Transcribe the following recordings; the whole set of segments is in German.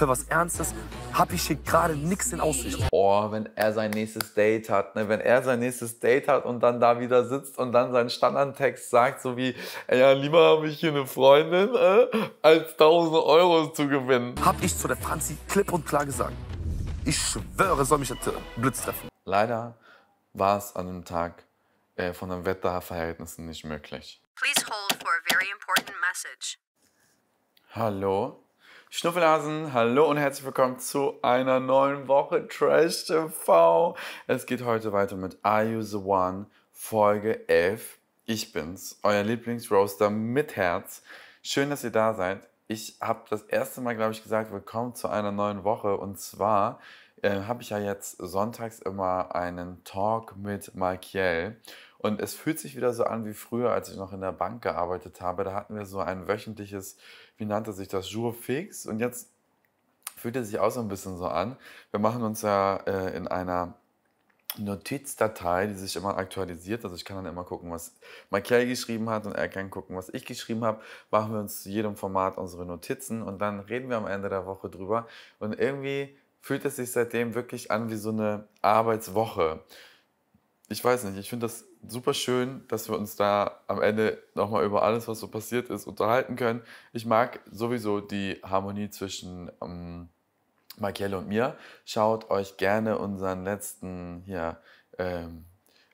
für was Ernstes habe ich hier gerade nichts in Aussicht. Oh, wenn er sein nächstes Date hat, ne? wenn er sein nächstes Date hat und dann da wieder sitzt und dann seinen Standardtext sagt, so wie, ja, lieber habe ich hier eine Freundin, äh, als 1000 Euro zu gewinnen. Hab ich zu der Franzi klipp und klar gesagt. Ich schwöre, soll mich der Blitz treffen. Leider war es an dem Tag äh, von den Wetterverhältnissen nicht möglich. Hallo? Schnuffelhasen, hallo und herzlich willkommen zu einer neuen Woche Trash TV. Es geht heute weiter mit Are You The One, Folge 11. Ich bin's, euer Lieblingsroaster mit Herz. Schön, dass ihr da seid. Ich habe das erste Mal, glaube ich, gesagt, willkommen zu einer neuen Woche. Und zwar äh, habe ich ja jetzt sonntags immer einen Talk mit Markiel. Und es fühlt sich wieder so an wie früher, als ich noch in der Bank gearbeitet habe. Da hatten wir so ein wöchentliches wie nannte sich das, Jour fix. Und jetzt fühlt es sich auch so ein bisschen so an. Wir machen uns ja äh, in einer Notizdatei, die sich immer aktualisiert. Also ich kann dann immer gucken, was Michael geschrieben hat und er kann gucken, was ich geschrieben habe. Machen wir uns zu jedem Format unsere Notizen und dann reden wir am Ende der Woche drüber. Und irgendwie fühlt es sich seitdem wirklich an wie so eine Arbeitswoche. Ich weiß nicht, ich finde das super schön, dass wir uns da am Ende nochmal über alles, was so passiert ist, unterhalten können. Ich mag sowieso die Harmonie zwischen ähm, Markielle und mir. Schaut euch gerne unseren letzten hier ähm,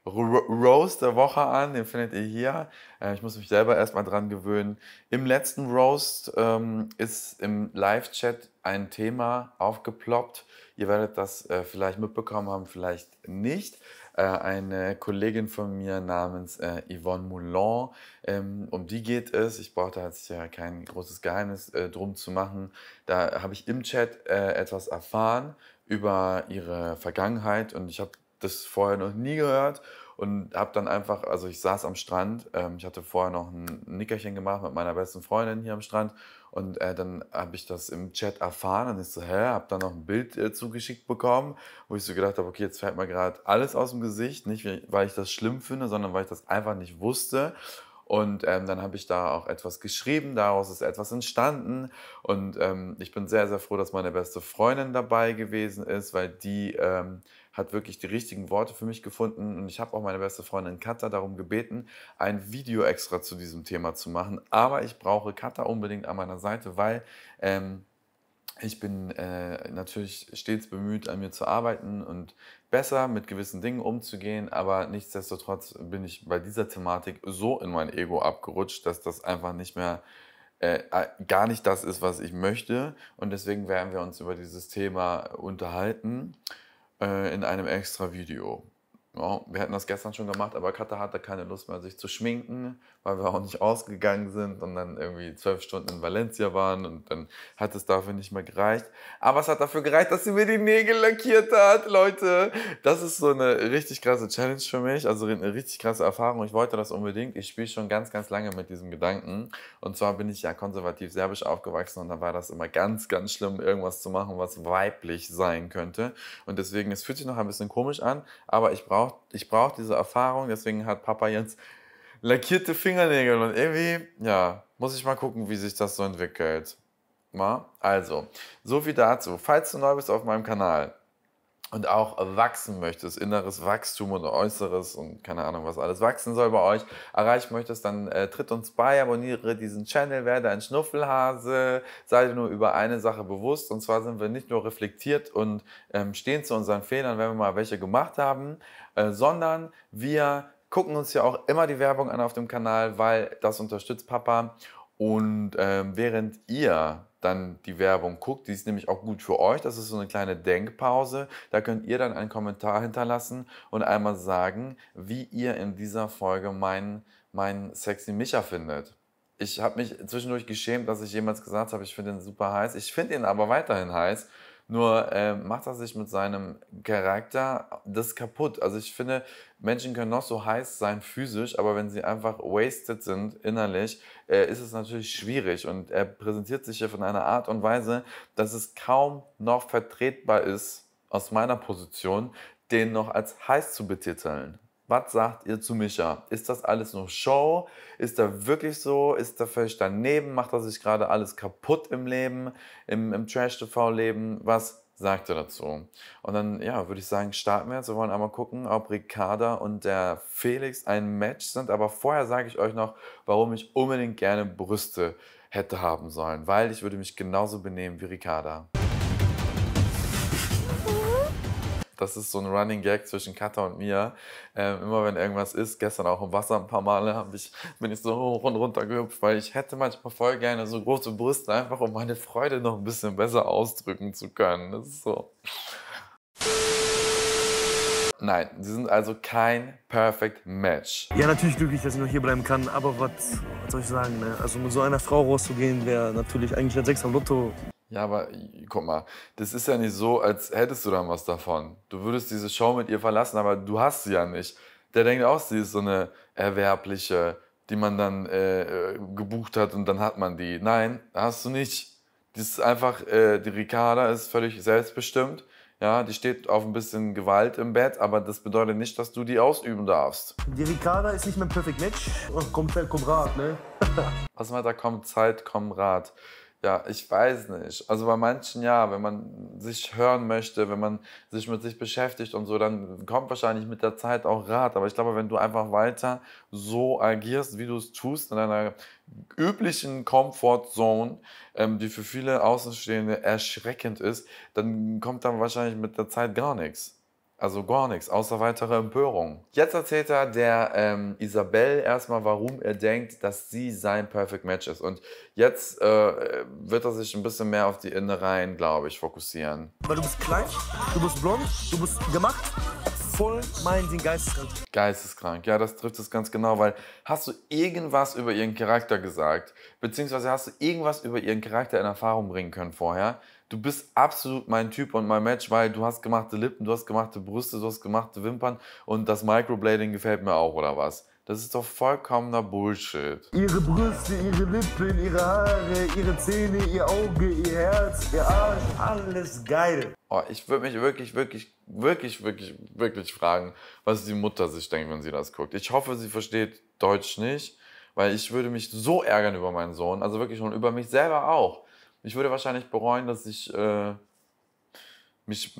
Rose der Woche an, den findet ihr hier. Äh, ich muss mich selber erstmal dran gewöhnen. Im letzten Roast ähm, ist im Live-Chat ein Thema aufgeploppt. Ihr werdet das äh, vielleicht mitbekommen haben, vielleicht nicht. Äh, eine Kollegin von mir namens äh, Yvonne Moulin. Ähm, um die geht es. Ich brauchte hat sich ja kein großes Geheimnis äh, drum zu machen. Da habe ich im Chat etwas erfahren über ihre Vergangenheit und ich habe das vorher noch nie gehört und habe dann einfach, also ich saß am Strand, ähm, ich hatte vorher noch ein Nickerchen gemacht mit meiner besten Freundin hier am Strand und äh, dann habe ich das im Chat erfahren und ich so, hä, habe dann noch ein Bild äh, zugeschickt bekommen, wo ich so gedacht habe, okay, jetzt fällt mir gerade alles aus dem Gesicht, nicht weil ich das schlimm finde, sondern weil ich das einfach nicht wusste. Und ähm, dann habe ich da auch etwas geschrieben, daraus ist etwas entstanden. Und ähm, ich bin sehr, sehr froh, dass meine beste Freundin dabei gewesen ist, weil die ähm, hat wirklich die richtigen Worte für mich gefunden. Und ich habe auch meine beste Freundin Katha darum gebeten, ein Video extra zu diesem Thema zu machen. Aber ich brauche Katha unbedingt an meiner Seite, weil ähm, ich bin äh, natürlich stets bemüht, an mir zu arbeiten und besser mit gewissen Dingen umzugehen, aber nichtsdestotrotz bin ich bei dieser Thematik so in mein Ego abgerutscht, dass das einfach nicht mehr äh, gar nicht das ist, was ich möchte. Und deswegen werden wir uns über dieses Thema unterhalten äh, in einem extra Video oh, wir hätten das gestern schon gemacht, aber Katha hatte keine Lust mehr, sich zu schminken, weil wir auch nicht ausgegangen sind und dann irgendwie zwölf Stunden in Valencia waren und dann hat es dafür nicht mehr gereicht. Aber es hat dafür gereicht, dass sie mir die Nägel lackiert hat, Leute. Das ist so eine richtig krasse Challenge für mich, also eine richtig krasse Erfahrung. Ich wollte das unbedingt. Ich spiele schon ganz, ganz lange mit diesem Gedanken. Und zwar bin ich ja konservativ serbisch aufgewachsen und da war das immer ganz, ganz schlimm, irgendwas zu machen, was weiblich sein könnte. Und deswegen, es fühlt sich noch ein bisschen komisch an, aber ich brauche brauche ich brauch diese Erfahrung, deswegen hat Papa jetzt lackierte Fingernägel und irgendwie, ja, muss ich mal gucken, wie sich das so entwickelt. Na? Also, so viel dazu. Falls du neu bist auf meinem Kanal und auch wachsen möchtest, inneres Wachstum oder äußeres und keine Ahnung, was alles wachsen soll bei euch, erreichen möchtest, dann äh, tritt uns bei, abonniere diesen Channel, werde ein Schnuffelhase, sei dir nur über eine Sache bewusst und zwar sind wir nicht nur reflektiert und ähm, stehen zu unseren Fehlern, wenn wir mal welche gemacht haben, äh, sondern wir gucken uns ja auch immer die Werbung an auf dem Kanal, weil das unterstützt Papa. Und äh, während ihr dann die Werbung guckt, die ist nämlich auch gut für euch, das ist so eine kleine Denkpause, da könnt ihr dann einen Kommentar hinterlassen und einmal sagen, wie ihr in dieser Folge meinen, meinen sexy Micha findet. Ich habe mich zwischendurch geschämt, dass ich jemals gesagt habe, ich finde ihn super heiß. Ich finde ihn aber weiterhin heiß. Nur äh, macht er sich mit seinem Charakter das kaputt. Also ich finde, Menschen können noch so heiß sein physisch, aber wenn sie einfach wasted sind innerlich, äh, ist es natürlich schwierig. Und er präsentiert sich hier von einer Art und Weise, dass es kaum noch vertretbar ist, aus meiner Position, den noch als heiß zu betiteln. Was sagt ihr zu Micha? Ist das alles nur Show? Ist er wirklich so? Ist er völlig daneben? Macht er sich gerade alles kaputt im Leben, im, im Trash-TV-Leben? Was sagt ihr dazu? Und dann, ja, würde ich sagen, starten wir jetzt. Wir wollen einmal gucken, ob Ricarda und der Felix ein Match sind. Aber vorher sage ich euch noch, warum ich unbedingt gerne Brüste hätte haben sollen. Weil ich würde mich genauso benehmen wie Ricarda. das ist so ein Running Gag zwischen Katha und mir. Ähm, immer wenn irgendwas ist, gestern auch im Wasser ein paar Male, ich, bin ich so hoch und runter gehüpft, weil ich hätte manchmal voll gerne so große Brüste, einfach um meine Freude noch ein bisschen besser ausdrücken zu können. Das ist so. Nein, sie sind also kein Perfect Match. Ja, natürlich glücklich, dass ich noch hier bleiben kann, aber was, was soll ich sagen? Ne? Also mit so einer Frau rauszugehen, wäre natürlich eigentlich ein Sechser Lotto. Ja, aber guck mal, das ist ja nicht so, als hättest du dann was davon. Du würdest diese Show mit ihr verlassen, aber du hast sie ja nicht. Der denkt auch, sie ist so eine erwerbliche, die man dann äh, äh, gebucht hat und dann hat man die. Nein, hast du nicht. Die ist einfach, äh, die Ricarda ist völlig selbstbestimmt. Ja, die steht auf ein bisschen Gewalt im Bett, aber das bedeutet nicht, dass du die ausüben darfst. Die Ricarda ist nicht mehr ein Perfect Match. Kommt Zeit, kommt Rat, ne? Was meint da? Kommt Zeit, kommt Rat. Ja, ich weiß nicht. Also bei manchen ja, wenn man sich hören möchte, wenn man sich mit sich beschäftigt und so, dann kommt wahrscheinlich mit der Zeit auch Rat. Aber ich glaube, wenn du einfach weiter so agierst, wie du es tust, in deiner üblichen Comfortzone, ähm, die für viele Außenstehende erschreckend ist, dann kommt dann wahrscheinlich mit der Zeit gar nichts. Also gar nichts, außer weitere Empörung. Jetzt erzählt er der ähm, Isabel erstmal, warum er denkt, dass sie sein Perfect Match ist. Und jetzt äh, wird er sich ein bisschen mehr auf die Innereien, glaube ich, fokussieren. Weil du bist klein, du bist blond, du bist gemacht, voll mein Ding, geisteskrank. Geisteskrank, ja, das trifft es ganz genau, weil hast du irgendwas über ihren Charakter gesagt, beziehungsweise hast du irgendwas über ihren Charakter in Erfahrung bringen können vorher, du bist absolut mein Typ und mein Match, weil du hast gemachte Lippen, du hast gemachte Brüste, du hast gemachte Wimpern und das Microblading gefällt mir auch, oder was? Das ist doch vollkommener Bullshit. Ihre Brüste, ihre Lippen, ihre Haare, ihre Zähne, ihr Auge, ihr Herz, ihr Arsch, alles geil. Oh, ich würde mich wirklich, wirklich, wirklich, wirklich, wirklich fragen, was die Mutter sich denkt, wenn sie das guckt. Ich hoffe, sie versteht Deutsch nicht, weil ich würde mich so ärgern über meinen Sohn, also wirklich schon über mich selber auch. Ich würde wahrscheinlich bereuen, dass ich äh, mich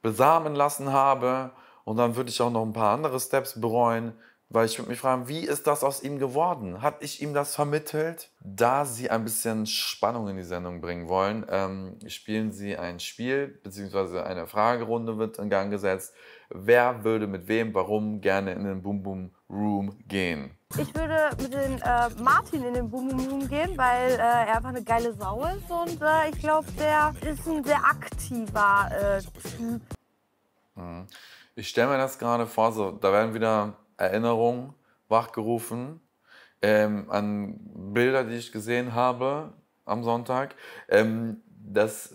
besamen lassen habe. Und dann würde ich auch noch ein paar andere Steps bereuen, weil ich würde mich fragen, wie ist das aus ihm geworden? Hat ich ihm das vermittelt? Da sie ein bisschen Spannung in die Sendung bringen wollen, ähm, spielen sie ein Spiel, beziehungsweise eine Fragerunde wird in Gang gesetzt, wer würde mit wem, warum gerne in den Boom Boom Room gehen? Ich würde mit den äh, Martin in den Boom Boom Room gehen, weil äh, er einfach eine geile Sau ist und äh, ich glaube, der ist ein sehr aktiver äh, Typ. Mhm. Ich stelle mir das gerade vor, so, da werden wieder Erinnerungen wachgerufen ähm, an Bilder, die ich gesehen habe am Sonntag. Ähm, das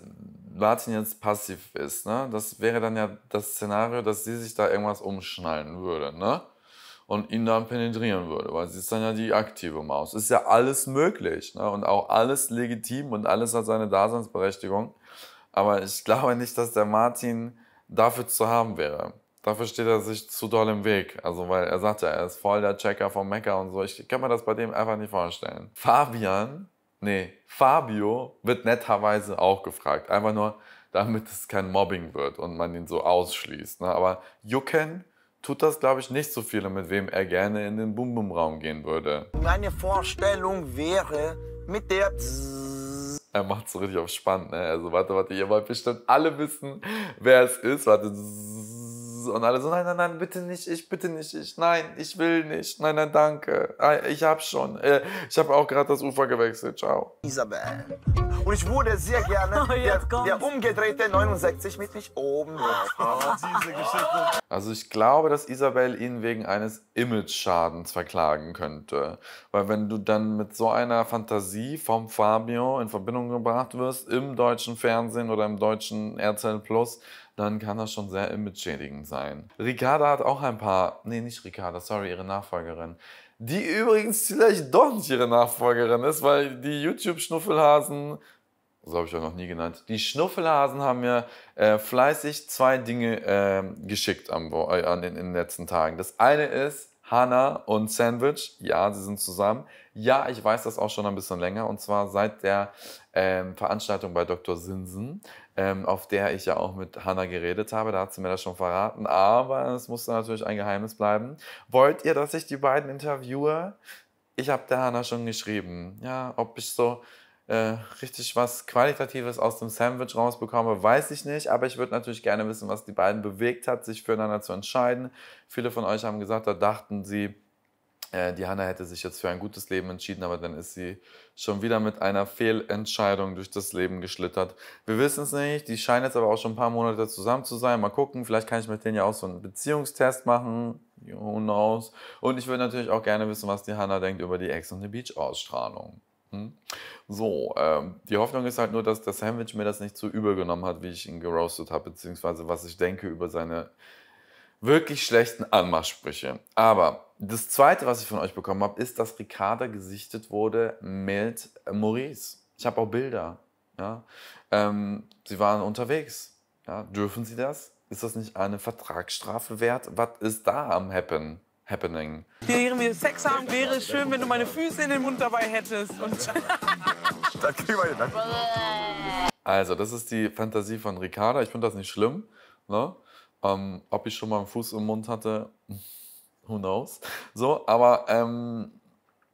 Martin jetzt passiv ist, ne? das wäre dann ja das Szenario, dass sie sich da irgendwas umschnallen würde ne? und ihn dann penetrieren würde, weil sie ist dann ja die aktive Maus. Ist ja alles möglich ne? und auch alles legitim und alles hat seine Daseinsberechtigung. Aber ich glaube nicht, dass der Martin dafür zu haben wäre. Dafür steht er sich zu doll im Weg. Also, weil er sagt ja, er ist voll der Checker vom Mecker und so. Ich kann mir das bei dem einfach nicht vorstellen. Fabian Nee, Fabio wird netterweise auch gefragt. Einfach nur, damit es kein Mobbing wird und man ihn so ausschließt. Ne? Aber Jucken tut das, glaube ich, nicht so viel, mit wem er gerne in den Bum-Bum-Raum gehen würde. Meine Vorstellung wäre, mit der er macht so richtig auf spannend, ne? Also warte, warte, ihr wollt bestimmt alle wissen, wer es ist. Warte. Zzzz. Und alle so, nein, nein, nein, bitte nicht, ich, bitte nicht, ich, nein, ich will nicht, nein, nein, danke. Ich hab schon, äh, ich hab auch gerade das Ufer gewechselt, ciao. Isabel. Und ich wurde sehr gerne oh, der, der, umgedrehte 69 mit mich oben. Oh, also ich glaube, dass Isabel ihn wegen eines Image-Schadens verklagen könnte. Weil wenn du dann mit so einer Fantasie vom Fabio in Verbindung gebracht wirst, im deutschen Fernsehen oder im deutschen RTL Plus, dann kann das schon sehr image-schädigend sein. Ricarda hat auch ein paar, nee, nicht Ricarda, sorry, ihre Nachfolgerin. Die übrigens vielleicht doch nicht ihre Nachfolgerin ist, weil die YouTube-Schnuffelhasen so habe ich auch noch nie genannt. Die Schnuffelhasen haben mir äh, fleißig zwei Dinge äh, geschickt am, äh, an in den letzten Tagen. Das eine ist Hannah und Sandwich. Ja, sie sind zusammen. Ja, ich weiß das auch schon ein bisschen länger. Und zwar seit der ähm, Veranstaltung bei Dr. Sinsen ähm, auf der ich ja auch mit Hanna geredet habe. Da hat sie mir das schon verraten, aber es musste natürlich ein Geheimnis bleiben. Wollt ihr, dass ich die beiden interviewe? Ich habe der Hanna schon geschrieben, ja, ob ich so äh, richtig was Qualitatives aus dem Sandwich rausbekomme, weiß ich nicht. Aber ich würde natürlich gerne wissen, was die beiden bewegt hat, sich füreinander zu entscheiden. Viele von euch haben gesagt, da dachten sie, äh, die Hanna hätte sich jetzt für ein gutes Leben entschieden, aber dann ist sie schon wieder mit einer Fehlentscheidung durch das Leben geschlittert. Wir wissen es nicht, die scheinen jetzt aber auch schon ein paar Monate zusammen zu sein. Mal gucken, vielleicht kann ich mit denen ja auch so einen Beziehungstest machen. Who knows? Und ich würde natürlich auch gerne wissen, was die Hanna denkt über die Ex on the Beach Ausstrahlung. Hm? So, ähm, die Hoffnung ist halt nur, dass das Sandwich mir das nicht zu übel genommen hat, wie ich ihn geroastet habe, beziehungsweise was ich denke über seine wirklich schlechten Anmachsprüche. Aber das zweite, was ich von euch bekommen habe, ist, dass Ricarda gesichtet wurde mit äh, Maurice. Ich habe auch Bilder. Ja? Ähm, sie waren unterwegs. Ja? Dürfen sie das? Ist das nicht eine Vertragsstrafe wert? Was ist da am Happen? Happening. Während wir Sex haben, wäre es schön, wenn du meine Füße in den Mund dabei hättest. da kriegen wir hin. Also, das ist die Fantasie von Ricarda. Ich finde das nicht schlimm. Ne? Ähm, ob ich schon mal einen Fuß im Mund hatte, who knows? So, aber ähm,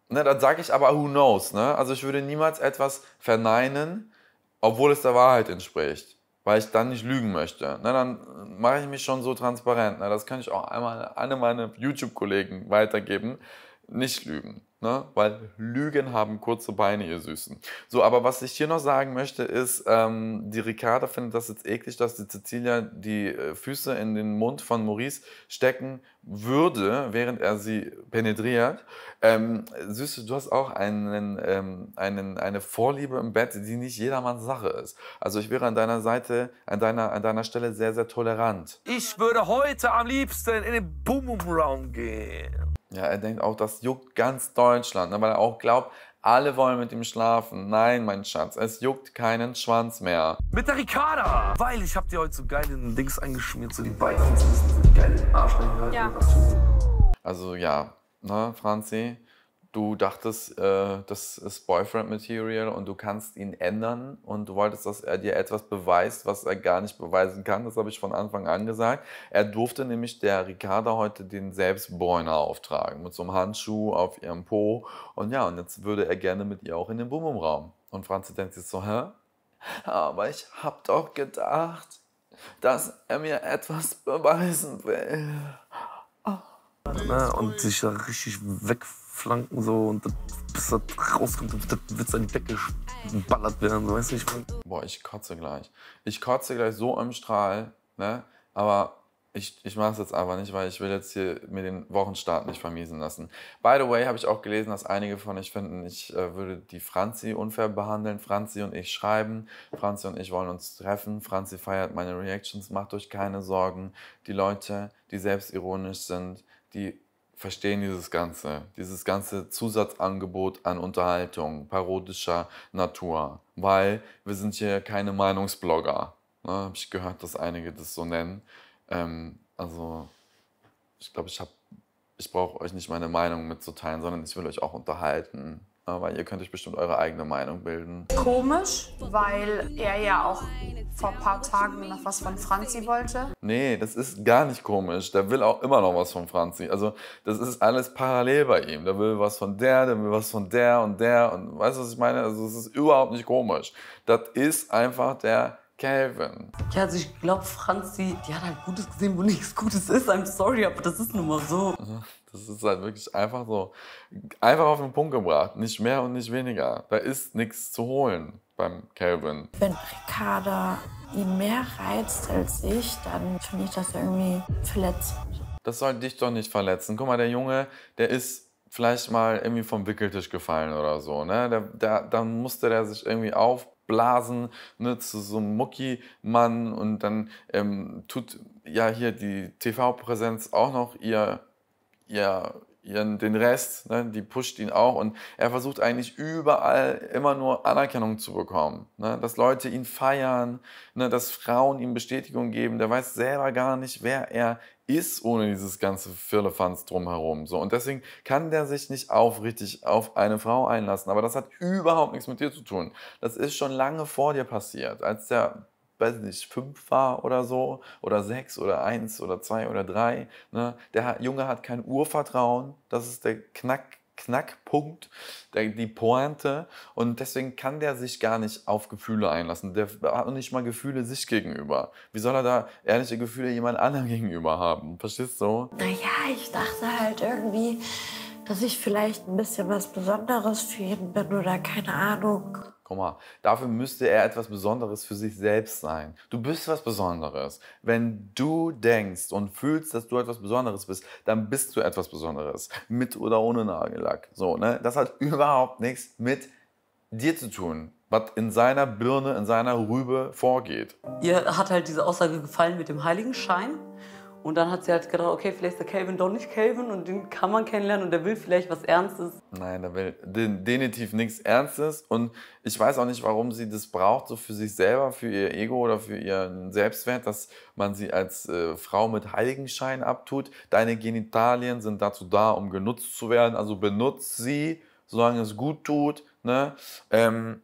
ne, dann sage ich aber who knows. Ne? Also ich würde niemals etwas verneinen, obwohl es der Wahrheit entspricht, weil ich dann nicht lügen möchte. Ne, dann mache ich mich schon so transparent. Ne? Das kann ich auch einmal an meine YouTube-Kollegen weitergeben. Nicht lügen. Ne? Weil Lügen haben kurze Beine, ihr Süßen. So, aber was ich hier noch sagen möchte, ist, ähm, die Ricarda findet das jetzt eklig, dass die Cecilia die äh, Füße in den Mund von Maurice stecken würde, während er sie penetriert. Ähm, Süße, du hast auch einen, ähm, einen, eine Vorliebe im Bett, die nicht jedermanns Sache ist. Also ich wäre an deiner Seite, an deiner, an deiner Stelle sehr, sehr tolerant. Ich würde heute am liebsten in den Boom-Round gehen. Ja, er denkt auch, das juckt ganz Deutschland, ne? weil er auch glaubt, alle wollen mit ihm schlafen. Nein, mein Schatz, es juckt keinen Schwanz mehr. Mit der Ricarda! Weil ich hab dir heute so geile Dings eingeschmiert, so die Beine so geile Arsch Ja. Also ja, ne, Franzi? du dachtest, äh, das ist Boyfriend-Material und du kannst ihn ändern und du wolltest, dass er dir etwas beweist, was er gar nicht beweisen kann. Das habe ich von Anfang an gesagt. Er durfte nämlich der Ricarda heute den Selbstbräuner auftragen mit so einem Handschuh auf ihrem Po. Und ja, und jetzt würde er gerne mit ihr auch in den Bumumraum. Und Franzi denkt sich so, hä? Aber ich habe doch gedacht, dass er mir etwas beweisen will. Oh. und sich da richtig wegfällt. Flanken so und das, bis das rauskommt, das wird es an die Decke geballert werden, so, weißt du, ich mein? Boah, ich kotze gleich. Ich kotze gleich so im Strahl, ne? Aber ich, ich mache es jetzt einfach nicht, weil ich will jetzt hier mir den Wochenstart nicht vermiesen lassen. By the way, habe ich auch gelesen, dass einige von euch finden, ich äh, würde die Franzi unfair behandeln. Franzi und ich schreiben. Franzi und ich wollen uns treffen. Franzi feiert meine Reactions. Macht euch keine Sorgen. Die Leute, die selbstironisch sind, die verstehen dieses Ganze, dieses ganze Zusatzangebot an Unterhaltung parodischer Natur, weil wir sind hier keine Meinungsblogger. Ne? Habe ich gehört, dass einige das so nennen. Ähm, also ich glaube, ich ich brauche euch nicht meine Meinung mitzuteilen, sondern ich will euch auch unterhalten. Aber ihr könnt euch bestimmt eure eigene Meinung bilden. Komisch, weil er ja auch vor ein paar Tagen noch was von Franzi wollte. Nee, das ist gar nicht komisch. Der will auch immer noch was von Franzi. Also das ist alles parallel bei ihm. Der will was von der, der will was von der und der. Und weißt du, was ich meine? Also es ist überhaupt nicht komisch. Das ist einfach der Calvin. Ja, also ich glaube, Franzi, die hat halt Gutes gesehen, wo nichts Gutes ist. I'm sorry, aber das ist nun mal so. Mhm. Das ist halt wirklich einfach so, einfach auf den Punkt gebracht. Nicht mehr und nicht weniger. Da ist nichts zu holen beim Calvin. Wenn Ricarda ihn mehr reizt als ich, dann finde ich das irgendwie verletzend. Das soll dich doch nicht verletzen. Guck mal, der Junge, der ist vielleicht mal irgendwie vom Wickeltisch gefallen oder so. Ne? Der, der, dann musste der sich irgendwie aufblasen ne? zu so einem Mucki-Mann und dann ähm, tut ja hier die TV-Präsenz auch noch ihr ihr, ihren, den Rest, ne, die pusht ihn auch und er versucht eigentlich überall immer nur Anerkennung zu bekommen, ne, dass Leute ihn feiern, ne, dass Frauen ihm Bestätigung geben, der weiß selber gar nicht, wer er ist ohne dieses ganze Firlefanz drumherum. So. Und deswegen kann der sich nicht aufrichtig auf eine Frau einlassen. Aber das hat überhaupt nichts mit dir zu tun. Das ist schon lange vor dir passiert, als der weiß nicht, fünf war oder so, oder sechs oder eins oder zwei oder drei. Ne? Der Junge hat kein Urvertrauen, das ist der Knack, Knackpunkt, der, die Pointe. Und deswegen kann der sich gar nicht auf Gefühle einlassen. Der hat noch nicht mal Gefühle sich gegenüber. Wie soll er da ehrliche Gefühle jemand anderem gegenüber haben? Verstehst du? Naja, ich dachte halt irgendwie, dass ich vielleicht ein bisschen was Besonderes für ihn bin oder keine Ahnung. Guck mal, dafür müsste er etwas Besonderes für sich selbst sein. Du bist was Besonderes. Wenn du denkst und fühlst, dass du etwas Besonderes bist, dann bist du etwas Besonderes. Mit oder ohne Nagellack. So, ne? Das hat überhaupt nichts mit dir zu tun, was in seiner Birne, in seiner Rübe vorgeht. Ihr hat halt diese Aussage gefallen mit dem Heiligenschein. Und dann hat sie halt gedacht, okay, vielleicht ist der Calvin doch nicht Calvin und den kann man kennenlernen und der will vielleicht was Ernstes. Nein, der will definitiv nichts Ernstes und ich weiß auch nicht, warum sie das braucht, so für sich selber, für ihr Ego oder für ihren Selbstwert, dass man sie als äh, Frau mit Heiligenschein abtut. Deine Genitalien sind dazu da, um genutzt zu werden, also benutzt sie, solange es gut tut. Ne? Ähm,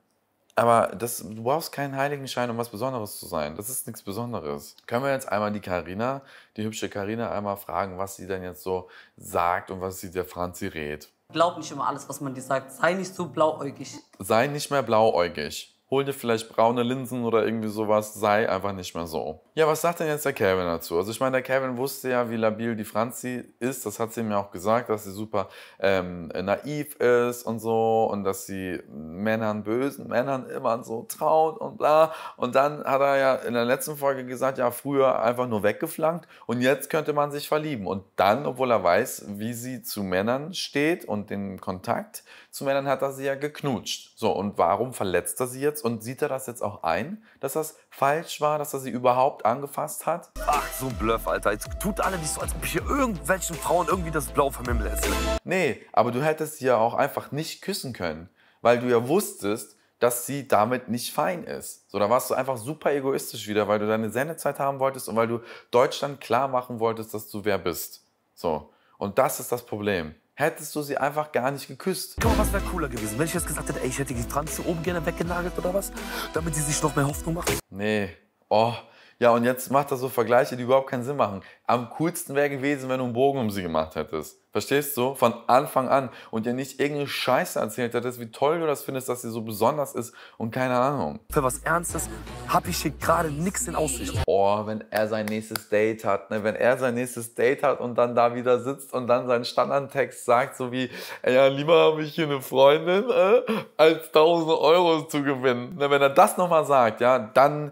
aber das, du brauchst keinen Heiligenschein, um was Besonderes zu sein. Das ist nichts Besonderes. Können wir jetzt einmal die Karina, die hübsche Karina, einmal fragen, was sie denn jetzt so sagt und was sie der Franzi rät? Glaub nicht immer alles, was man dir sagt. Sei nicht so blauäugig. Sei nicht mehr blauäugig hol dir vielleicht braune Linsen oder irgendwie sowas, sei einfach nicht mehr so. Ja, was sagt denn jetzt der Kevin dazu? Also ich meine, der Kevin wusste ja, wie labil die Franzi ist, das hat sie mir auch gesagt, dass sie super ähm, naiv ist und so und dass sie Männern, bösen Männern immer so traut und bla. Und dann hat er ja in der letzten Folge gesagt, ja, früher einfach nur weggeflankt und jetzt könnte man sich verlieben. Und dann, obwohl er weiß, wie sie zu Männern steht und den Kontakt zu Männern hat er sie ja geknutscht. So, und warum verletzt er sie jetzt? jetzt und sieht er das jetzt auch ein, dass das falsch war, dass er sie überhaupt angefasst hat? Ach, so ein Bluff, Alter. Jetzt tut alle nicht so, als ob ich hier irgendwelchen Frauen irgendwie das Blau vom Himmel esse. Nee, aber du hättest sie ja auch einfach nicht küssen können, weil du ja wusstest, dass sie damit nicht fein ist. So, da warst du einfach super egoistisch wieder, weil du deine Sendezeit haben wolltest und weil du Deutschland klar machen wolltest, dass du wer bist. So. Und das ist das Problem hättest du sie einfach gar nicht geküsst. Guck mal, was wäre cooler gewesen, wenn ich jetzt gesagt hätte, ey, ich hätte die Franze oben gerne weggenagelt oder was, damit sie sich noch mehr Hoffnung macht. Nee, oh, ja und jetzt macht er so Vergleiche, die überhaupt keinen Sinn machen. Am coolsten wäre gewesen, wenn du einen Bogen um sie gemacht hättest. Verstehst du? Von Anfang an. Und dir nicht irgendeine Scheiße erzählt hättest, wie toll du das findest, dass sie so besonders ist und keine Ahnung. Für was Ernstes habe ich hier gerade nichts in Aussicht. Oh, wenn er sein nächstes Date hat, ne? Wenn er sein nächstes Date hat und dann da wieder sitzt und dann seinen Standardtext sagt, so wie, ja, lieber habe ich hier eine Freundin, äh, als 1000 Euro zu gewinnen. Ne? Wenn er das nochmal sagt, ja, dann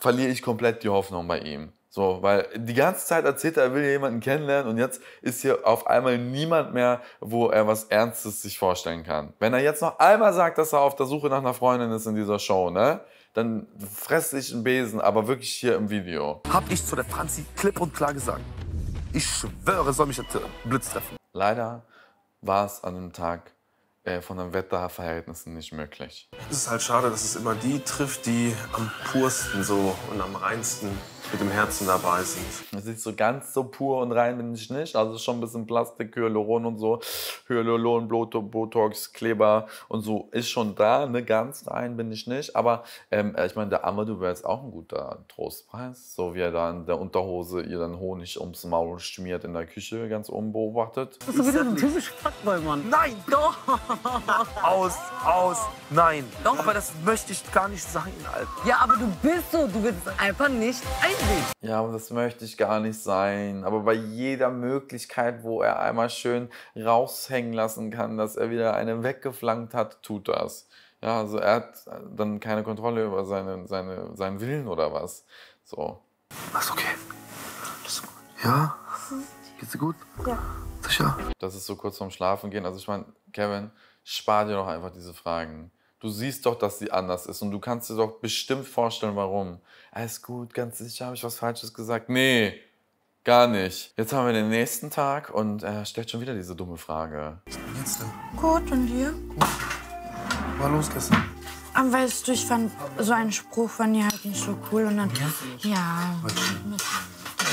verliere ich komplett die Hoffnung bei ihm. So, weil die ganze Zeit erzählt er, er will jemanden kennenlernen und jetzt ist hier auf einmal niemand mehr, wo er was Ernstes sich vorstellen kann. Wenn er jetzt noch einmal sagt, dass er auf der Suche nach einer Freundin ist in dieser Show, ne? Dann fress ich einen Besen, aber wirklich hier im Video. Hab ich zu der Franzi klipp und klar gesagt. Ich schwöre, soll mich jetzt Blitz treffen. Leider war es an dem Tag äh, von den Wetterverhältnissen nicht möglich. Es ist halt schade, dass es immer die trifft, die am pursten so und am reinsten mit dem Herzen dabei sind. Das ist so ganz so pur und rein bin ich nicht. Also schon ein bisschen Plastik, Hyaluron und so. Hyaluron, Botox, Kleber und so ist schon da. Ne? Ganz rein bin ich nicht. Aber ähm, äh, ich meine, der Amadou wäre jetzt auch ein guter Trostpreis. So wie er dann der Unterhose ihr dann Honig ums Maul schmiert in der Küche, ganz oben beobachtet. Das ist so wieder ein typisch Fuckboy-Mann. Nein, doch! aus, aus, nein. Doch. Aber das möchte ich gar nicht sagen, Alter. Ja, aber du bist so. Du willst einfach nicht ein eigentlich? Ja, das möchte ich gar nicht sein. Aber bei jeder Möglichkeit, wo er einmal schön raushängen lassen kann, dass er wieder eine weggeflankt hat, tut das. Ja, also er hat äh, dann keine Kontrolle über seine, seine, seinen Willen oder was. So. Ist okay. Das, ja? Geht's dir gut? Ja. Sicher? Das ist so kurz vorm Schlafen gehen. Also ich meine, Kevin, spar dir doch einfach diese Fragen. Du siehst doch, dass sie anders ist und du kannst dir doch bestimmt vorstellen, warum. Alles gut, ganz sicher, habe ich was Falsches gesagt? Nee, gar nicht. Jetzt haben wir den nächsten Tag und er äh, stellt schon wieder diese dumme Frage. Wie geht's dir? Gut, und dir? Gut. War los gestern? Aber weißt du, ich fand so einen Spruch von dir halt nicht so cool und dann... Ja. ja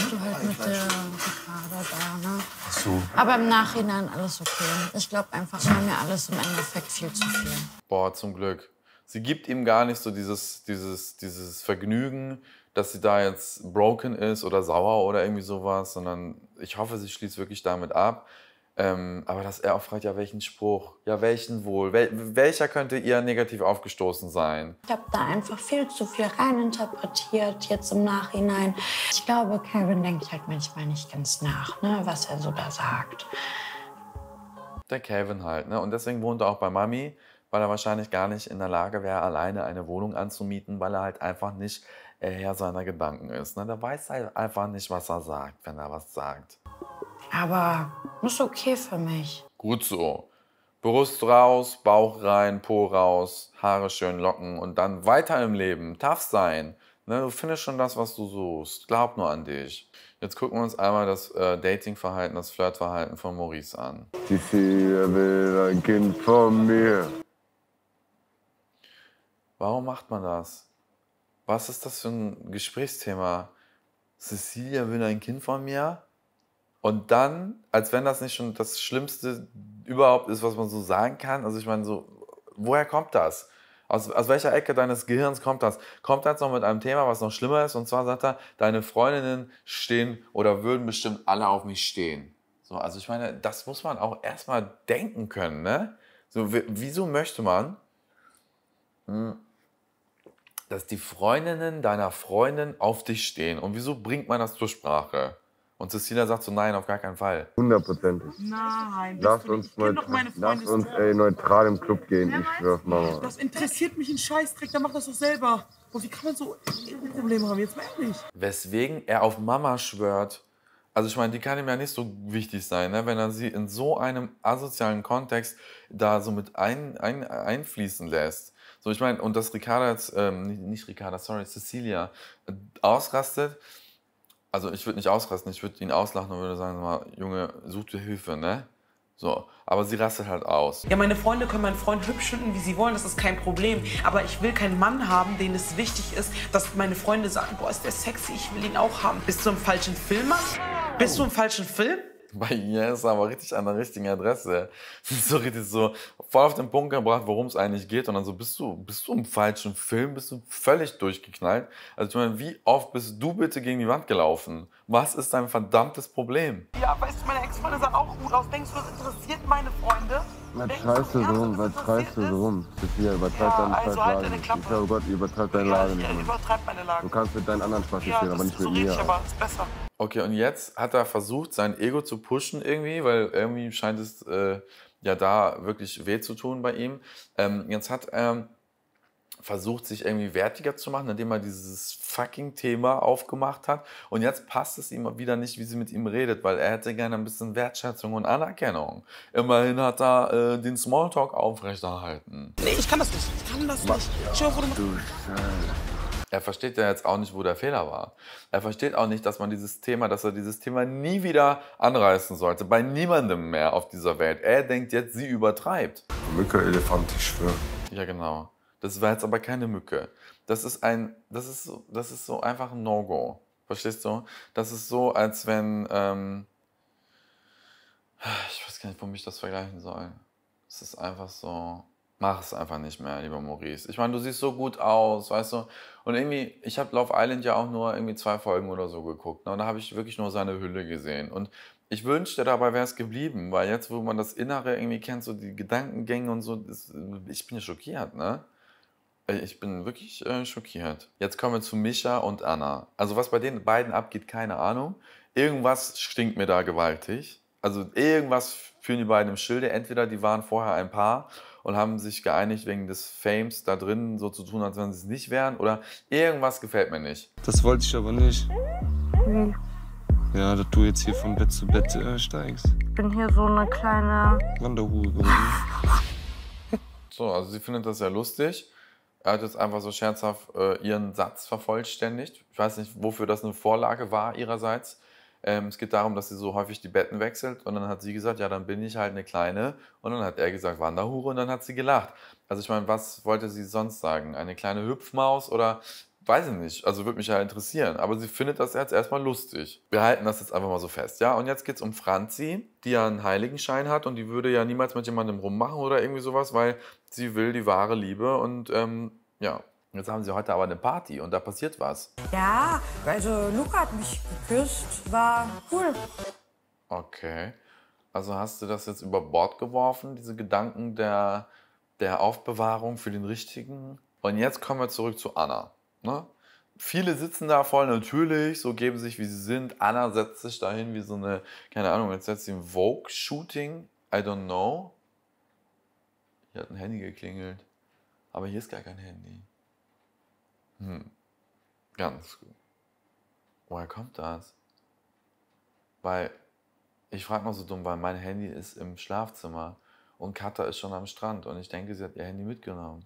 du halt mit der Ricarda da, ne? Ach so. Aber im Nachhinein alles okay. Ich glaube einfach, war mir alles im Endeffekt viel zu viel. Boah, zum Glück. Sie gibt ihm gar nicht so dieses, dieses, dieses Vergnügen, dass sie da jetzt broken ist oder sauer oder irgendwie sowas, sondern ich hoffe, sie schließt wirklich damit ab. Ähm, aber dass er auch fragt, ja, welchen Spruch, ja, welchen wohl, wel welcher könnte ihr negativ aufgestoßen sein? Ich habe da einfach viel zu viel reininterpretiert, jetzt im Nachhinein. Ich glaube, Kevin denkt halt manchmal nicht ganz nach, ne, was er so da sagt. Der Kevin halt, ne? Und deswegen wohnt er auch bei Mami, weil er wahrscheinlich gar nicht in der Lage wäre, alleine eine Wohnung anzumieten, weil er halt einfach nicht äh, Herr seiner Gedanken ist. Ne? Der weiß halt einfach nicht, was er sagt, wenn er was sagt. Aber das ist okay für mich. Gut so. Brust raus, Bauch rein, Po raus, Haare schön locken und dann weiter im Leben. Tough sein. Ne, du findest schon das, was du suchst. Glaub nur an dich. Jetzt gucken wir uns einmal das äh, Datingverhalten, das Flirtverhalten von Maurice an. Die Fee will ein Kind von mir. Warum macht man das? Was ist das für ein Gesprächsthema? Cecilia will ein Kind von mir? Und dann, als wenn das nicht schon das Schlimmste überhaupt ist, was man so sagen kann. Also ich meine, so, woher kommt das? Aus, aus welcher Ecke deines Gehirns kommt das? Kommt das noch mit einem Thema, was noch schlimmer ist? Und zwar sagt er, deine Freundinnen stehen oder würden bestimmt alle auf mich stehen. So, also ich meine, das muss man auch erstmal denken können, ne? So, wieso möchte man, hm, dass die Freundinnen deiner Freundin auf dich stehen? Und wieso bringt man das zur Sprache? Und Cecilia sagt so, nein, auf gar keinen Fall. Hundertprozentig. Nein, lass uns, neutral, lass uns ey, neutral im Club gehen, Wer ich schwör's Mama. Das interessiert mich ein Scheißdreck, dann mach das doch selber. Und wie kann man so Problem haben, jetzt mal ehrlich. Weswegen er auf Mama schwört. Also ich meine, die kann ihm ja nicht so wichtig sein, ne? wenn er sie in so einem asozialen Kontext da so mit ein, ein, einfließen lässt. So, ich meine, und dass Ricarda jetzt, ähm, nicht Ricarda, sorry, Cecilia, äh, ausrastet, also ich würde nicht ausrasten, ich würde ihn auslachen und würde sagen, mal, Junge, such dir Hilfe, ne? So, aber sie rastet halt aus. Ja, meine Freunde können meinen Freund hübsch finden, wie sie wollen, das ist kein Problem. Aber ich will keinen Mann haben, den es wichtig ist, dass meine Freunde sagen, boah, ist der sexy, ich will ihn auch haben. Bist du im falschen Film, Mann? Bist du im falschen Film? direkt bei Jens, aber richtig an der richtigen Adresse. So richtig so voll auf den Punkt gebracht, worum es eigentlich geht. Und dann so, bist du, bist du im falschen Film? Bist du völlig durchgeknallt? Also ich meine, wie oft bist du bitte gegen die Wand gelaufen? Was ist dein verdammtes Problem? Ja, weißt du, meine Ex-Freunde sahen auch gut aus. Denkst du, das interessiert meine Freunde? Was schreist du so rum? Was schreist du so rum? Sophia, übertreib ja, deine also halt Lage. Klappe. Ich, oh Gott, übertreib deine ja, Lage nicht. Ich, ich übertreib meine Lage. Du kannst mit deinen anderen Spaß ja, spielen, aber nicht mit mir. Ja, das ist aber ist besser. Okay, und jetzt hat er versucht, sein Ego zu pushen irgendwie, weil irgendwie scheint es äh, ja da wirklich weh zu tun bei ihm. Ähm, jetzt hat er versucht, sich irgendwie wertiger zu machen, indem er dieses fucking Thema aufgemacht hat. Und jetzt passt es ihm wieder nicht, wie sie mit ihm redet, weil er hätte gerne ein bisschen Wertschätzung und Anerkennung. Immerhin hat er äh, den Smalltalk aufrechterhalten. Nee, ich kann das nicht. Ich kann das nicht. Ja, ich hoffe, du, du er versteht ja jetzt auch nicht, wo der Fehler war. Er versteht auch nicht, dass man dieses Thema, dass er dieses Thema nie wieder anreißen sollte. Bei niemandem mehr auf dieser Welt. Er denkt jetzt, sie übertreibt. Mücke, Elefant, ich schwöre. Ja, genau. Das war jetzt aber keine Mücke. Das ist ein, das ist, so, das ist so einfach ein No-Go. Verstehst du? Das ist so, als wenn, ähm ich weiß gar nicht, womit ich das vergleichen soll. Es ist einfach so, mach es einfach nicht mehr, lieber Maurice. Ich meine, du siehst so gut aus, weißt du? Und irgendwie, ich habe Love Island ja auch nur irgendwie zwei Folgen oder so geguckt. Ne? Und da habe ich wirklich nur seine Hülle gesehen. Und ich wünschte, dabei wäre es geblieben, weil jetzt, wo man das Innere irgendwie kennt, so die Gedankengänge und so, das, äh, ich bin ja schockiert, ne? Äh, ich bin wirklich äh, schockiert. Jetzt kommen wir zu Micha und Anna. Also was bei den beiden abgeht, keine Ahnung. Irgendwas stinkt mir da gewaltig also irgendwas führen die beiden im Schilde. Entweder die waren vorher ein Paar und haben sich geeinigt, wegen des Fames da drin so zu tun, als wenn sie es nicht wären, oder irgendwas gefällt mir nicht. Das wollte ich aber nicht. Nee. Ja, dass du jetzt hier von Bett zu Bett äh, steigst. Ich bin hier so eine kleine Wanderhuhe Wanderhure. so, also sie findet das sehr lustig. Er hat jetzt einfach so scherzhaft äh, ihren Satz vervollständigt. Ich weiß nicht, wofür das eine Vorlage war ihrerseits. Ähm, es geht darum, dass sie so häufig die Betten wechselt und dann hat sie gesagt, ja, dann bin ich halt eine Kleine und dann hat er gesagt, Wanderhure und dann hat sie gelacht. Also ich meine, was wollte sie sonst sagen? Eine kleine Hüpfmaus oder weiß ich nicht, also würde mich ja interessieren. Aber sie findet das jetzt erstmal lustig. Wir halten das jetzt einfach mal so fest, ja? Und jetzt geht es um Franzi, die ja einen Heiligenschein hat und die würde ja niemals mit jemandem rummachen oder irgendwie sowas, weil sie will die wahre Liebe und ähm, ja, Jetzt haben Sie heute aber eine Party und da passiert was. Ja, also Luca hat mich geküsst, war cool. Okay. Also hast du das jetzt über Bord geworfen, diese Gedanken der, der Aufbewahrung für den Richtigen? Und jetzt kommen wir zurück zu Anna. Ne? Viele sitzen da voll natürlich, so geben sich wie sie sind. Anna setzt sich dahin wie so eine, keine Ahnung, jetzt setzt sie ein Vogue-Shooting. I don't know. Hier hat ein Handy geklingelt. Aber hier ist gar kein Handy. Hm. Ganz gut. Woher kommt das? Weil ich frage mal so dumm, weil mein Handy ist im Schlafzimmer und Katha ist schon am Strand und ich denke, sie hat ihr Handy mitgenommen.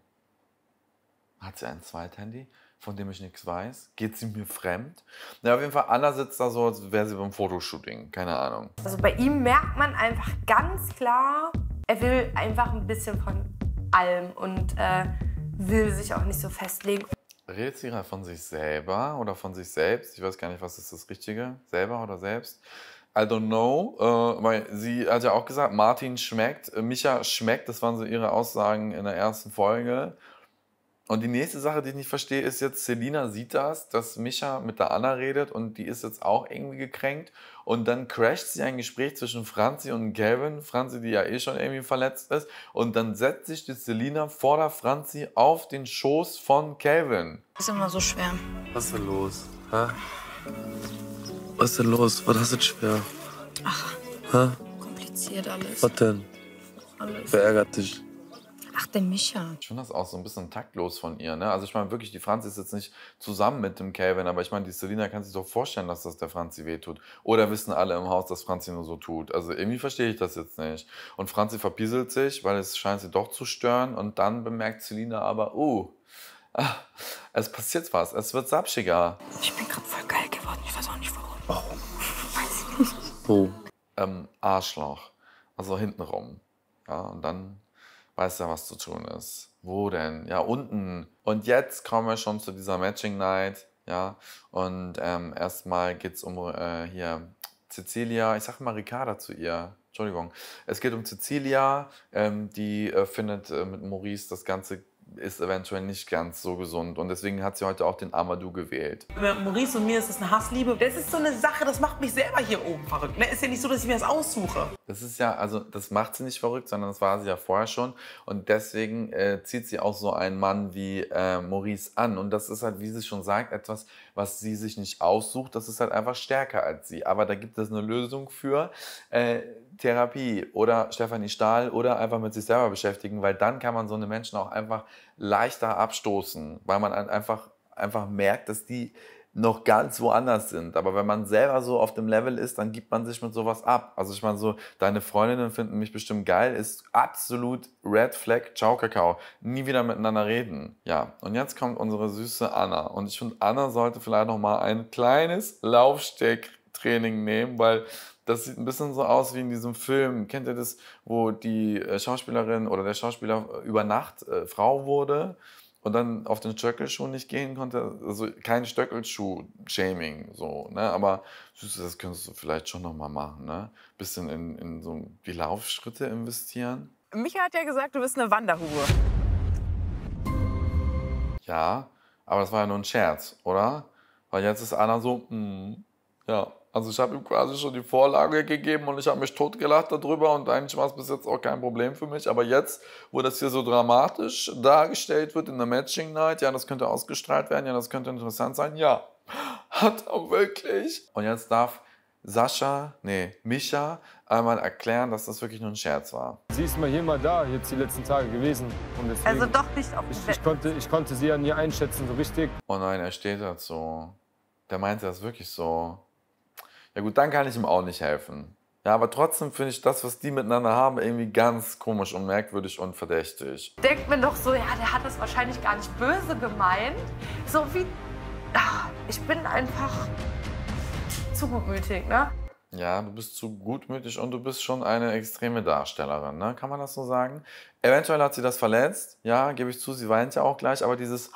Hat sie ein Zweithandy, von dem ich nichts weiß? Geht sie mir fremd? Na, auf jeden Fall, Anna sitzt da so, als wäre sie beim Fotoshooting. Keine Ahnung. Also bei ihm merkt man einfach ganz klar, er will einfach ein bisschen von allem und äh, will sich auch nicht so festlegen, redet sie gerade von sich selber oder von sich selbst? Ich weiß gar nicht, was ist das Richtige? Selber oder selbst? I don't know, äh, weil sie hat ja auch gesagt, Martin schmeckt, äh, Micha schmeckt, das waren so ihre Aussagen in der ersten Folge. Und die nächste Sache, die ich nicht verstehe, ist jetzt, Selina sieht das, dass Micha mit der Anna redet und die ist jetzt auch irgendwie gekränkt. Und dann crasht sie ein Gespräch zwischen Franzi und Gavin, Franzi, die ja eh schon irgendwie verletzt ist. Und dann setzt sich die Selina vor der Franzi auf den Schoß von Gavin. Ist immer so schwer. Was ist denn los? Hä? Was ist denn los? Was hast du denn schwer? Ach. Hä? Kompliziert alles. Was denn? Alles. Verärgert dich. Ach, der Micha. Ich finde das auch so ein bisschen taktlos von ihr. Ne? Also ich meine wirklich, die Franzi ist jetzt nicht zusammen mit dem Calvin, aber ich meine, die Selina kann sich doch vorstellen, dass das der Franzi wehtut. Oder wissen alle im Haus, dass Franzi nur so tut. Also irgendwie verstehe ich das jetzt nicht. Und Franzi verpieselt sich, weil es scheint sie doch zu stören. Und dann bemerkt Selina aber, oh, ah, es passiert was, es wird sapschiger. Ich bin gerade voll geil geworden, ich weiß auch nicht warum. Warum? Weiß ich nicht. Wo? Ähm, Arschloch. Also hintenrum. Ja, und dann Weißt ja, was zu tun ist? Wo denn? Ja, unten. Und jetzt kommen wir schon zu dieser Matching Night. Ja, und ähm, erstmal geht es um äh, hier Cecilia, ich sag mal Ricarda zu ihr. Entschuldigung. Es geht um Cecilia, ähm, die äh, findet äh, mit Maurice das ganze ist eventuell nicht ganz so gesund. Und deswegen hat sie heute auch den Amadou gewählt. Maurice und mir ist das eine Hassliebe. Das ist so eine Sache, das macht mich selber hier oben verrückt. Ne? Ist ja nicht so, dass ich mir das aussuche. Das ist ja, also das macht sie nicht verrückt, sondern das war sie ja vorher schon. Und deswegen äh, zieht sie auch so einen Mann wie äh, Maurice an. Und das ist halt, wie sie schon sagt, etwas, was sie sich nicht aussucht, das ist halt einfach stärker als sie. Aber da gibt es eine Lösung für äh, Therapie oder Stefanie Stahl oder einfach mit sich selber beschäftigen, weil dann kann man so eine Menschen auch einfach leichter abstoßen, weil man halt einfach einfach merkt, dass die noch ganz woanders sind. Aber wenn man selber so auf dem Level ist, dann gibt man sich mit sowas ab. Also ich meine so, deine Freundinnen finden mich bestimmt geil, ist absolut Red Flag, ciao Kakao. Nie wieder miteinander reden. Ja, und jetzt kommt unsere süße Anna. Und ich finde, Anna sollte vielleicht noch mal ein kleines Laufstecktraining nehmen, weil das sieht ein bisschen so aus wie in diesem Film. Kennt ihr das, wo die äh, Schauspielerin oder der Schauspieler über Nacht äh, Frau wurde? und dann auf den Stöckelschuh nicht gehen konnte. Also kein Stöckelschuh-Shaming, so, ne? Aber das könntest du vielleicht schon nochmal machen, ne? Bisschen in, in so die Laufschritte investieren. Micha hat ja gesagt, du bist eine Wanderhure. Ja, aber das war ja nur ein Scherz, oder? Weil jetzt ist einer so, mh, hm, ja, also ich habe ihm quasi schon die Vorlage gegeben und ich habe mich totgelacht darüber und eigentlich war es bis jetzt auch kein Problem für mich. Aber jetzt, wo das hier so dramatisch dargestellt wird in der Matching Night, ja, das könnte ausgestrahlt werden, ja, das könnte interessant sein, ja, hat auch wirklich. Und jetzt darf Sascha, nee, Micha einmal erklären, dass das wirklich nur ein Scherz war. Sie ist mal hier, mal da, jetzt die letzten Tage gewesen. also doch nicht auf ich, ich konnte, ich konnte sie ja nie einschätzen, so richtig. Oh nein, er steht dazu. Der meinte das wirklich so. Ja gut, dann kann ich ihm auch nicht helfen. Ja, aber trotzdem finde ich das, was die miteinander haben, irgendwie ganz komisch und merkwürdig und verdächtig. Denkt mir doch so, ja, der hat das wahrscheinlich gar nicht böse gemeint. So wie, ach, ich bin einfach zu gutmütig, ne? Ja, du bist zu gutmütig und du bist schon eine extreme Darstellerin, ne? Kann man das so sagen? Eventuell hat sie das verletzt, ja, gebe ich zu, sie weint ja auch gleich, aber dieses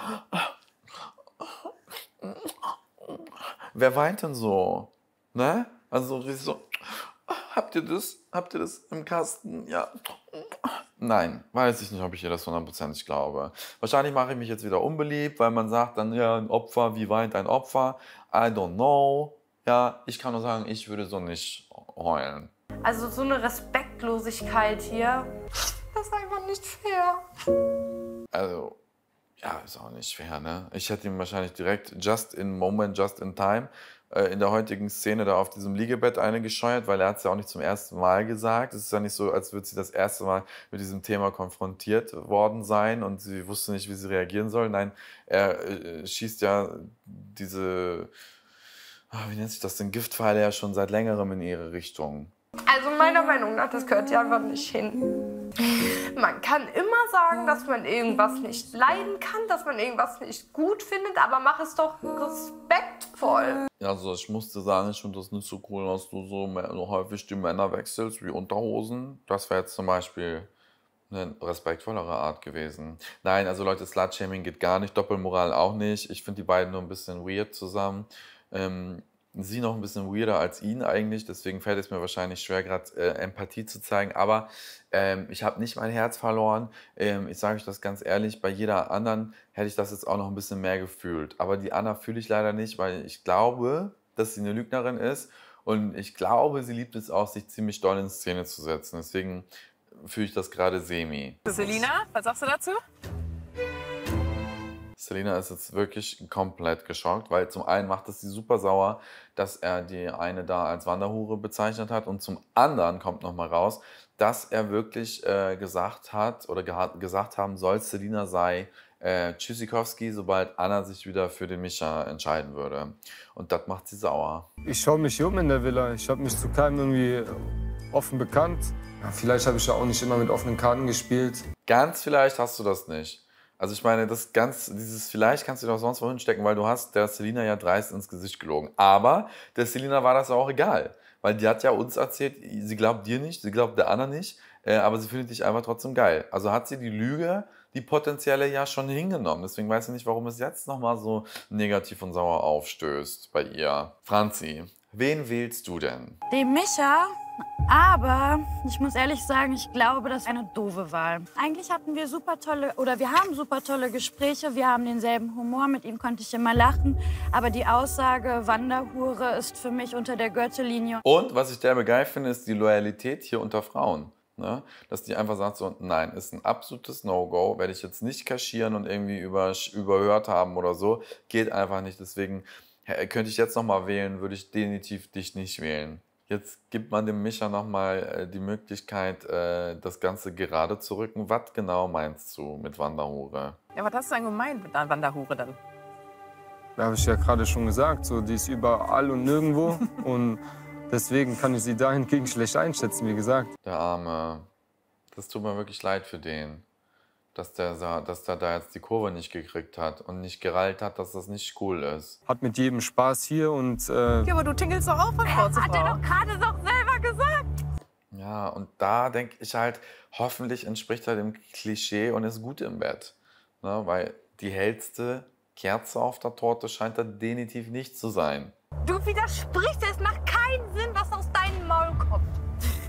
Wer weint denn so? Ne? Also so, ah, habt ihr das? Habt ihr das im Kasten? Ja. Nein, weiß ich nicht, ob ich ihr das hundertprozentig glaube. Wahrscheinlich mache ich mich jetzt wieder unbeliebt, weil man sagt dann, ja, ein Opfer, wie weint ein Opfer? I don't know. Ja, ich kann nur sagen, ich würde so nicht heulen. Also so eine Respektlosigkeit hier, das ist einfach nicht fair. Also, ja, ist auch nicht schwer, ne? Ich hätte ihm wahrscheinlich direkt just in moment, just in time äh, in der heutigen Szene da auf diesem Liegebett eine gescheuert, weil er hat es ja auch nicht zum ersten Mal gesagt. Es ist ja nicht so, als würde sie das erste Mal mit diesem Thema konfrontiert worden sein und sie wusste nicht, wie sie reagieren soll. Nein, er äh, schießt ja diese, oh, wie nennt sich das denn, Giftpfeile ja schon seit längerem in ihre Richtung. Also meiner Meinung nach, das gehört ja einfach nicht hin. Man kann immer sagen, dass man irgendwas nicht leiden kann, dass man irgendwas nicht gut findet, aber mach es doch respektvoll. Also ich musste sagen, ich finde das nicht so cool, dass du so, so häufig die Männer wechselst wie Unterhosen. Das wäre jetzt zum Beispiel eine respektvollere Art gewesen. Nein, also Leute, Slut-Shaming geht gar nicht, Doppelmoral auch nicht. Ich finde die beiden nur ein bisschen weird zusammen. Ähm, sie noch ein bisschen weirder als ihn eigentlich. Deswegen fällt es mir wahrscheinlich schwer, gerade äh, Empathie zu zeigen. Aber ähm, ich habe nicht mein Herz verloren. Ähm, ich sage euch das ganz ehrlich, bei jeder anderen hätte ich das jetzt auch noch ein bisschen mehr gefühlt. Aber die Anna fühle ich leider nicht, weil ich glaube, dass sie eine Lügnerin ist. Und ich glaube, sie liebt es auch, sich ziemlich doll in Szene zu setzen. Deswegen fühle ich das gerade semi. Selina, was sagst du dazu? Selina ist jetzt wirklich komplett geschockt, weil zum einen macht es sie super sauer, dass er die eine da als Wanderhure bezeichnet hat und zum anderen kommt nochmal raus, dass er wirklich äh, gesagt hat oder gesagt haben soll, Selina sei äh, Tschüssikowski, sobald Anna sich wieder für den Micha entscheiden würde. Und das macht sie sauer. Ich schaue mich hier um in der Villa. Ich habe mich zu keinem irgendwie offen bekannt. Ja, vielleicht habe ich ja auch nicht immer mit offenen Karten gespielt. Ganz vielleicht hast du das nicht. Also ich meine, das ganz, dieses vielleicht kannst du doch sonst wohin stecken, weil du hast der Selina ja dreist ins Gesicht gelogen. Aber der Selina war das auch egal, weil die hat ja uns erzählt, sie glaubt dir nicht, sie glaubt der Anna nicht, äh, aber sie findet dich einfach trotzdem geil. Also hat sie die Lüge, die potenzielle ja schon hingenommen. Deswegen weiß ich nicht, warum es jetzt nochmal so negativ und sauer aufstößt bei ihr. Franzi, wen wählst du denn? Den Micha. Aber ich muss ehrlich sagen, ich glaube, das ist eine doofe Wahl. Eigentlich hatten wir super tolle, oder wir haben super tolle Gespräche. Wir haben denselben Humor, mit ihm konnte ich immer lachen. Aber die Aussage, Wanderhure ist für mich unter der Gürtellinie. Und was ich derbe geil finde, ist die Loyalität hier unter Frauen. Ne? Dass die einfach sagt so, nein, ist ein absolutes No-Go, werde ich jetzt nicht kaschieren und irgendwie über, überhört haben oder so. Geht einfach nicht. Deswegen äh, könnte ich jetzt nochmal wählen, würde ich definitiv dich nicht wählen. Jetzt gibt man dem Micha nochmal äh, die Möglichkeit, äh, das Ganze gerade zu rücken. Was genau meinst du mit Wanderhure? Ja, was hast du denn gemeint mit Wanderhure dann? Da habe ich ja gerade schon gesagt, so, die ist überall und nirgendwo. und deswegen kann ich sie dahingegen schlecht einschätzen, wie gesagt. Der Arme. Das tut mir wirklich leid für den dass, der, dass der da jetzt die Kurve nicht gekriegt hat und nicht gerallt hat, dass das nicht cool ist. Hat mit jedem Spaß hier und... Äh ja, aber du tingelst doch auch von Frau zu Frau. Hat er doch gerade doch selber gesagt. Ja, und da denke ich halt, hoffentlich entspricht er dem Klischee und ist gut im Bett. Ne, weil die hellste Kerze auf der Torte scheint er definitiv nicht zu sein. Du widersprichst, es macht keinen Sinn, was aus deinem Maul kommt.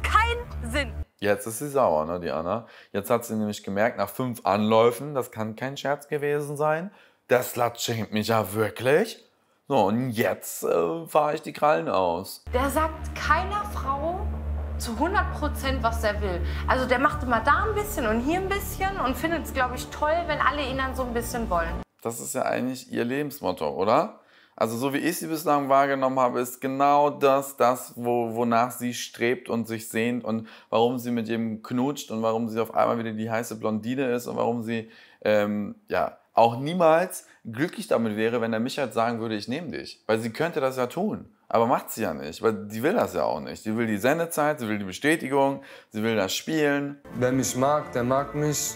Kein Sinn. Jetzt ist sie sauer, ne, die Anna. Jetzt hat sie nämlich gemerkt, nach fünf Anläufen, das kann kein Scherz gewesen sein. Der Slut schämt mich ja wirklich. So, und jetzt äh, fahre ich die Krallen aus. Der sagt keiner Frau zu 100 Prozent, was er will. Also der macht immer da ein bisschen und hier ein bisschen und findet es, glaube ich, toll, wenn alle ihn dann so ein bisschen wollen. Das ist ja eigentlich ihr Lebensmotto, oder? Also so wie ich sie bislang wahrgenommen habe, ist genau das, das, wo, wonach sie strebt und sich sehnt und warum sie mit jedem knutscht und warum sie auf einmal wieder die heiße Blondine ist und warum sie ähm, ja auch niemals glücklich damit wäre, wenn er mich halt sagen würde, ich nehme dich. Weil sie könnte das ja tun, aber macht sie ja nicht, weil sie will das ja auch nicht. Sie will die Sendezeit, sie will die Bestätigung, sie will das Spielen. Wer mich mag, der mag mich.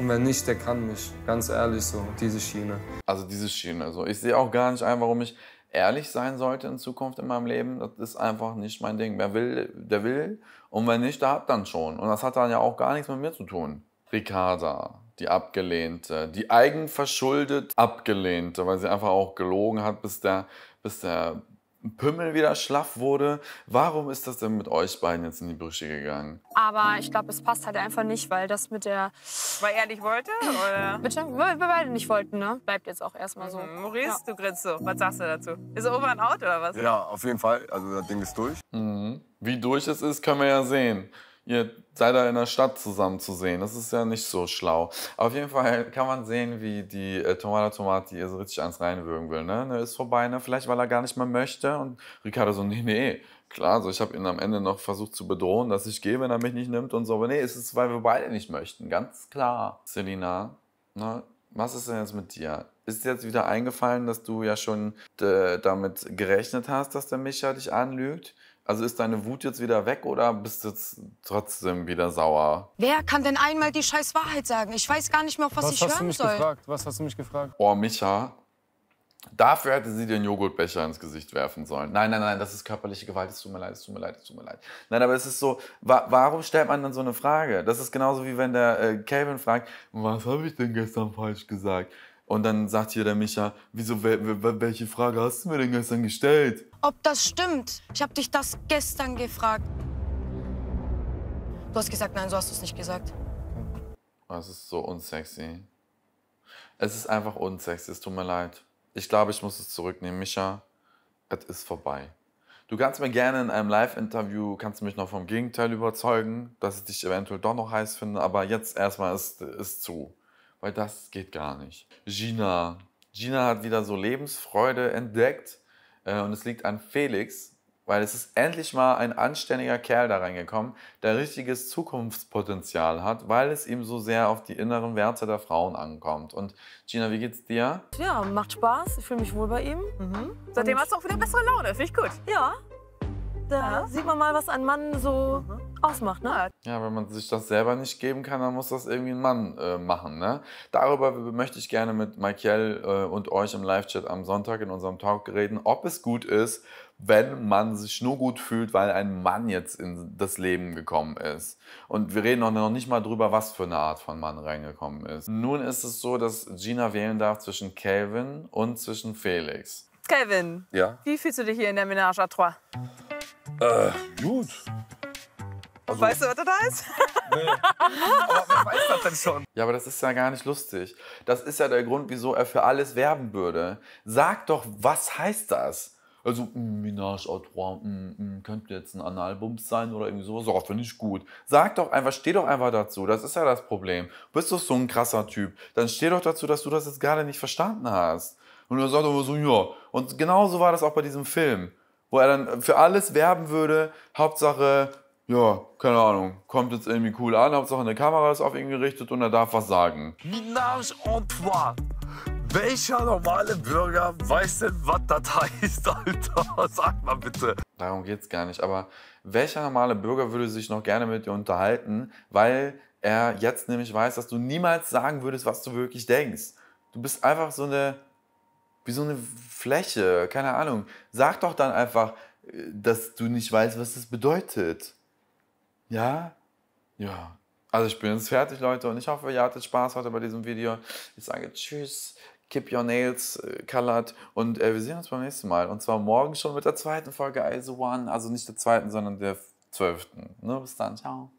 Und wenn nicht, der kann mich. Ganz ehrlich so, diese Schiene. Also diese Schiene. Also ich sehe auch gar nicht ein, warum ich ehrlich sein sollte in Zukunft in meinem Leben. Das ist einfach nicht mein Ding. Wer will, der will. Und wenn nicht, der hat dann schon. Und das hat dann ja auch gar nichts mit mir zu tun. Ricarda, die Abgelehnte, die eigenverschuldet Abgelehnte, weil sie einfach auch gelogen hat, bis der, bis der Pimmel wieder schlaff wurde. Warum ist das denn mit euch beiden jetzt in die Brüche gegangen? Aber ich glaube, es passt halt einfach nicht, weil das mit der... Weil er nicht wollte, oder? Bitte? Weil wir beide nicht wollten, ne? Bleibt jetzt auch erstmal so. Mhm. Maurice, ja. du grinst so. Was sagst du dazu? Ist er Ober out, oder was? Ja, auf jeden Fall. Also das Ding ist durch. Mhm. Wie durch es ist, können wir ja sehen. Ihr sei da in der Stadt zusammen zu sehen. Das ist ja nicht so schlau. auf jeden Fall kann man sehen, wie die äh, Tomate Tomati ihr so richtig eins reinwürgen will. Ne? ne? Ist vorbei, ne? Vielleicht, weil er gar nicht mehr möchte. Und Ricardo so, nee, nee. Klar, so ich habe ihn am Ende noch versucht zu bedrohen, dass ich gehe, wenn er mich nicht nimmt und so. Aber nee, es ist, weil wir beide nicht möchten. Ganz klar. Selina, ne? was ist denn jetzt mit dir? Ist dir jetzt wieder eingefallen, dass du ja schon äh, damit gerechnet hast, dass der Micha dich anlügt? Also ist deine Wut jetzt wieder weg oder bist du jetzt trotzdem wieder sauer? Wer kann denn einmal die scheiß Wahrheit sagen? Ich weiß gar nicht mehr, auf was, was ich hören soll. Gefragt? Was hast du mich gefragt? Oh, Micha, Dafür hätte sie den Joghurtbecher ins Gesicht werfen sollen. Nein, nein, nein, das ist körperliche Gewalt. Es tut mir leid, es tut mir leid, es tut mir leid. Nein, aber es ist so, wa warum stellt man dann so eine Frage? Das ist genauso wie wenn der äh, Calvin fragt, was habe ich denn gestern falsch gesagt? Und dann sagt hier der Micha, wieso, welche Frage hast du mir denn gestern gestellt? Ob das stimmt? Ich habe dich das gestern gefragt. Du hast gesagt, nein, so hast du es nicht gesagt. Es ist so unsexy. Es ist einfach unsexy, es tut mir leid. Ich glaube, ich muss es zurücknehmen, Micha. Es ist vorbei. Du kannst mir gerne in einem Live-Interview, kannst mich noch vom Gegenteil überzeugen, dass ich dich eventuell doch noch heiß finde, aber jetzt erstmal ist, es zu weil das geht gar nicht. Gina. Gina hat wieder so Lebensfreude entdeckt äh, und es liegt an Felix, weil es ist endlich mal ein anständiger Kerl da reingekommen, der richtiges Zukunftspotenzial hat, weil es ihm so sehr auf die inneren Werte der Frauen ankommt. Und Gina, wie geht's dir? Ja, macht Spaß. Ich fühle mich wohl bei ihm. Mhm. Seitdem und hast du auch wieder bessere Laune. Finde ich gut. Ja, da ja. sieht man mal, was ein Mann so mhm. ausmacht. Ne? Ja, wenn man sich das selber nicht geben kann, dann muss das irgendwie ein Mann äh, machen. Ne? Darüber möchte ich gerne mit Michael äh, und euch im Live-Chat am Sonntag in unserem Talk reden, ob es gut ist, wenn man sich nur gut fühlt, weil ein Mann jetzt in das Leben gekommen ist. Und wir reden noch nicht mal drüber, was für eine Art von Mann reingekommen ist. Nun ist es so, dass Gina wählen darf zwischen Calvin und zwischen Felix. Kevin, ja? wie fühlst du dich hier in der Ménage à Trois? Äh, gut. Also, weißt du, was da ist? Nee. aber wer weiß das denn schon? Ja, aber das ist ja gar nicht lustig. Das ist ja der Grund, wieso er für alles werben würde. Sag doch, was heißt das? Also, Minage mm, à trois, mm, mm, könnte jetzt ein Analbums sein oder irgendwie sowas. Oh, finde ich gut. Sag doch einfach, steh doch einfach dazu. Das ist ja das Problem. Bist du so ein krasser Typ, dann steh doch dazu, dass du das jetzt gerade nicht verstanden hast. Und er sagt immer so, ja. Und genauso war das auch bei diesem Film, wo er dann für alles werben würde, Hauptsache, ja, keine Ahnung, kommt jetzt irgendwie cool an, Hauptsache eine Kamera ist auf ihn gerichtet und er darf was sagen. Minage Antoine. Welcher normale Bürger weiß denn, was das heißt, Alter? Sag mal bitte. Darum geht's gar nicht, aber welcher normale Bürger würde sich noch gerne mit dir unterhalten, weil er jetzt nämlich weiß, dass du niemals sagen würdest, was du wirklich denkst. Du bist einfach so eine wie so eine Fläche, keine Ahnung. Sag doch dann einfach, äh, dass du nicht weißt, was das bedeutet. Ja? Ja. Also ich bin jetzt fertig, Leute, und ich hoffe, ihr hattet Spaß heute bei diesem Video. Ich sage Tschüss, keep your nails äh, colored und äh, wir sehen uns beim nächsten Mal. Und zwar morgen schon mit der zweiten Folge ISO One. Also nicht der zweiten, sondern der zwölften. Ne? Bis dann, ciao.